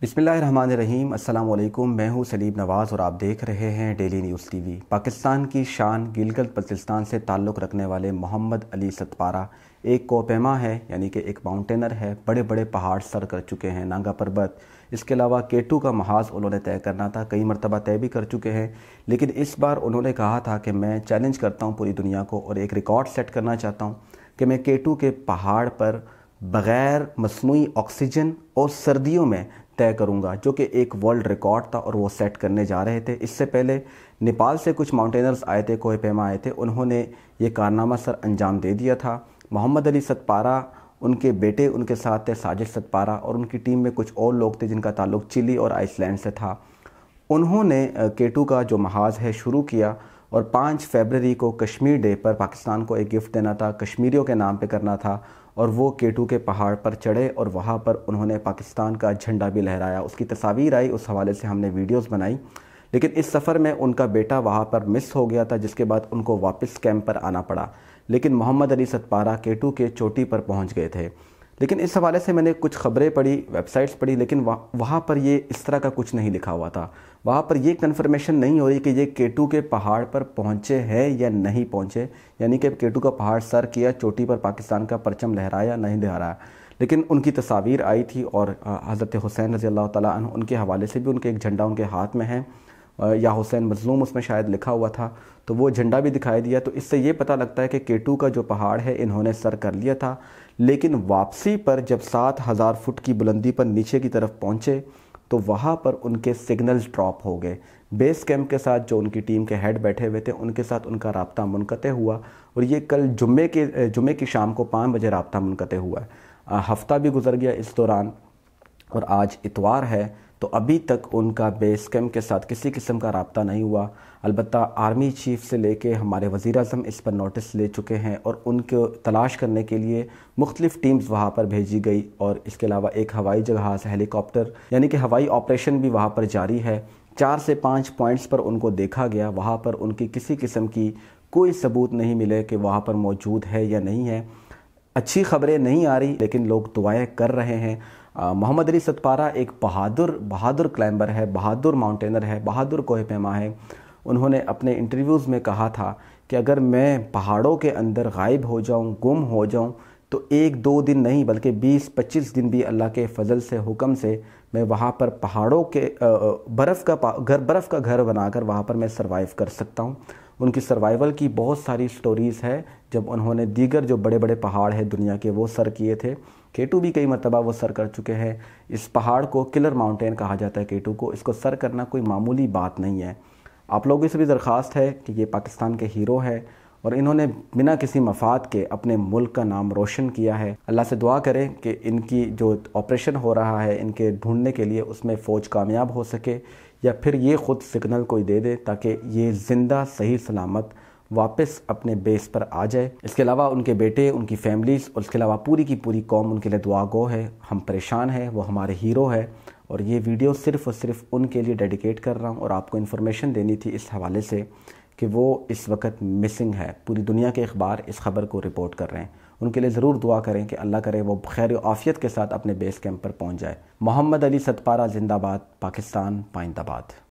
बिसमीम अल्लाम मैं हूं सलीम नवाज़ और आप देख रहे हैं डेली न्यूज़ टीवी पाकिस्तान की शान गिलगत बल्तिस्तान से ताल्लुक़ रखने वाले मोहम्मद अली सतपारा एक कोपेमा है यानी कि एक माउंटेनर है बड़े बड़े पहाड़ सर कर चुके हैं नांगा पर्वत इसके अलावा केटू का महाज उन्होंने तय करना था कई मरतबा तय भी कर चुके हैं लेकिन इस बार उन्होंने कहा था कि मैं चैलेंज करता हूँ पूरी दुनिया को और एक रिकॉर्ड सेट करना चाहता हूँ कि मैं केटू के पहाड़ पर बग़ैर मसनू ऑक्सीजन और सर्दियों में तय करूंगा जो कि एक वर्ल्ड रिकॉर्ड था और वो सेट करने जा रहे थे इससे पहले नेपाल से कुछ माउंटेनर्स आए थे कोहे पैमा आए थे उन्होंने ये कारनामा सर अंजाम दे दिया था मोहम्मद अली सतपारा उनके बेटे उनके साथ थे साजिद सतपारा और उनकी टीम में कुछ और लोग थे जिनका ताल्लुक चिली और आइसलैंड से था उन्होंने केटू का जो महाज है शुरू किया और पाँच फरवरी को कश्मीर डे पर पाकिस्तान को एक गिफ्ट देना था कश्मीरियों के नाम पे करना था और वो केटू के पहाड़ पर चढ़े और वहाँ पर उन्होंने पाकिस्तान का झंडा भी लहराया उसकी तस्वीर आई उस हवाले से हमने वीडियोज़ बनाई लेकिन इस सफ़र में उनका बेटा वहाँ पर मिस हो गया था जिसके बाद उनको वापस कैंप पर आना पड़ा लेकिन मोहम्मद अली सतपारा केटू के चोटी पर पहुँच गए थे लेकिन इस हवाले से मैंने कुछ खबरें पढ़ी वेबसाइट्स पढ़ी लेकिन वह, वहाँ पर ये इस तरह का कुछ नहीं लिखा हुआ था वहाँ पर ये कन्फर्मेशन नहीं हो रही कि ये केटू के पहाड़ पर पहुँचे हैं या नहीं पहुँचे यानी कि केटू का पहाड़ सर किया चोटी पर पाकिस्तान का परचम लहराया नहीं लहराया लेकिन उनकी तस्वीर आई थी और हज़रत हुसैन रज़ी अल्लाह उनके हवाले से भी उनके एक झंडा उनके हाथ में है या हुसैन मजलूम उसमें शायद लिखा हुआ था तो वो झंडा भी दिखाई दिया तो इससे ये पता लगता है कि केटू का जो पहाड़ है इन्होंने सर कर लिया था लेकिन वापसी पर जब सात हज़ार फुट की बुलंदी पर नीचे की तरफ पहुँचे तो वहाँ पर उनके सिग्नल ड्रॉप हो गए बेस कैंप के साथ जो उनकी टीम के हेड बैठे हुए थे उनके साथ उनका रबता मुनक़ हुआ और ये कल जुम्मे के जुमे की शाम को पाँच बजे रबता मुनक़ हुआ है हफ्ता भी गुजर गया इस दौरान और आज इतवार है तो अभी तक उनका बेस कैम्प के साथ किसी किस्म का रबता नहीं हुआ अलबत् आर्मी चीफ से लेके हमारे वज़ी अजम इस पर नोटिस ले चुके हैं और उनको तलाश करने के लिए मुख्तलिफ़ टीम्स वहाँ पर भेजी गई और इसके अलावा एक हवाई जहाज़ हेलीकॉप्टर यानी कि हवाई ऑपरेशन भी वहाँ पर जारी है चार से पाँच पॉइंट्स पर उनको देखा गया वहाँ पर उनकी किसी किस्म की कोई सबूत नहीं मिले कि वहाँ पर मौजूद है या नहीं है अच्छी खबरें नहीं आ रही लेकिन लोग दुआएँ कर रहे हैं मोहम्मद अली सतपारा एक बहादुर बहादुर क्लाइंबर है बहादुर माउंटेनर है बहादुर कोह पैमा है उन्होंने अपने इंटरव्यूज़ में कहा था कि अगर मैं पहाड़ों के अंदर गायब हो जाऊं गुम हो जाऊं तो एक दो दिन नहीं बल्कि 20-25 दिन भी अल्लाह के फजल से हुक्म से मैं वहाँ पर पहाड़ों के बर्फ़ का घर बर्फ़ का घर बनाकर वहाँ पर मैं सर्वाइव कर सकता हूँ उनकी सर्वाइवल की बहुत सारी स्टोरीज़ है जब उन्होंने दीगर जो बड़े बड़े पहाड़ हैं दुनिया के वो सर किए थे केटू भी कई मरतबा वो सर कर चुके हैं इस पहाड़ को किलर माउंटेन कहा जाता है केटू को इसको सर करना कोई मामूली बात नहीं है आप लोगों से भी दरख्वास्त है कि ये पाकिस्तान के हीरो है और इन्होंने बिना किसी मफाद के अपने मुल्क का नाम रोशन किया है अल्लाह से दुआ करें कि इनकी जो ऑपरेशन हो रहा है इनके ढूंढने के लिए उसमें फ़ौज कामयाब हो सके या फिर ये ख़ुद सिग्नल कोई दे दे ताकि ये ज़िंदा सही सलामत वापस अपने बेस पर आ जाए इसके अलावा उनके बेटे उनकी फैमिलीज़ और इसके अलावा पूरी की पूरी कौम उनके लिए दुआ गो है हम परेशान हैं वो हमारे हीरो है और ये वीडियो सिर्फ़ और सिर्फ उनके लिए डेडिकेट कर रहा हूँ और आपको इन्फॉर्मेशन देनी थी इस हवाले से कि वो इस वक्त मिसिंग है पूरी दुनिया के अखबार इस खबर को रिपोर्ट कर रहे हैं उनके लिए ज़रूर दुआ करें कि अल्लाह करे वो खैर आफियत के साथ अपने बेस कैंप पर पहुंच जाए मोहम्मद अली सतपारा जिंदाबाद पाकिस्तान पाइंदाबाद